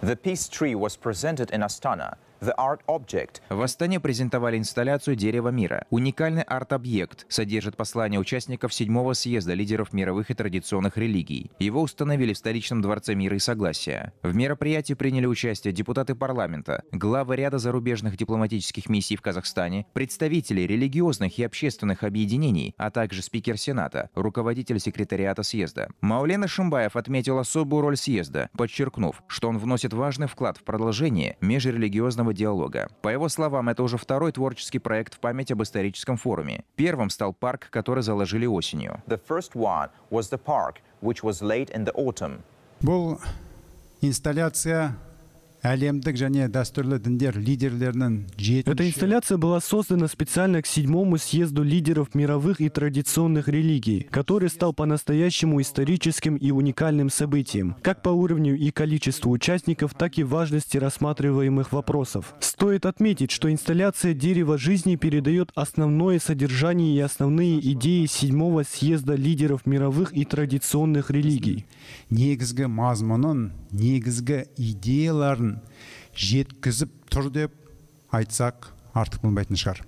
The peace tree was presented in Astana В Астане презентовали инсталляцию «Дерево мира». Уникальный арт-объект содержит послание участников седьмого съезда лидеров мировых и традиционных религий. Его установили в столичном Дворце мира и согласия. В мероприятии приняли участие депутаты парламента, главы ряда зарубежных дипломатических миссий в Казахстане, представители религиозных и общественных объединений, а также спикер Сената, руководитель секретариата съезда. Маулена Шимбаев отметил особую роль съезда, подчеркнув, что он вносит важный вклад в продолжение межрелигиозного общественного диалога. По его словам, это уже второй творческий проект в память об историческом форуме. Первым стал парк, который заложили осенью. Park, был инсталляция эта инсталляция была создана специально к седьмому съезду лидеров мировых и традиционных религий, который стал по-настоящему историческим и уникальным событием, как по уровню и количеству участников, так и важности рассматриваемых вопросов. Стоит отметить, что инсталляция «Дерево жизни» передает основное содержание и основные идеи седьмого съезда лидеров мировых и традиционных религий. негізгі мазмұнын негізгі идеяларын жеткізіп тұр деп айтсақ артық болмайтын шығар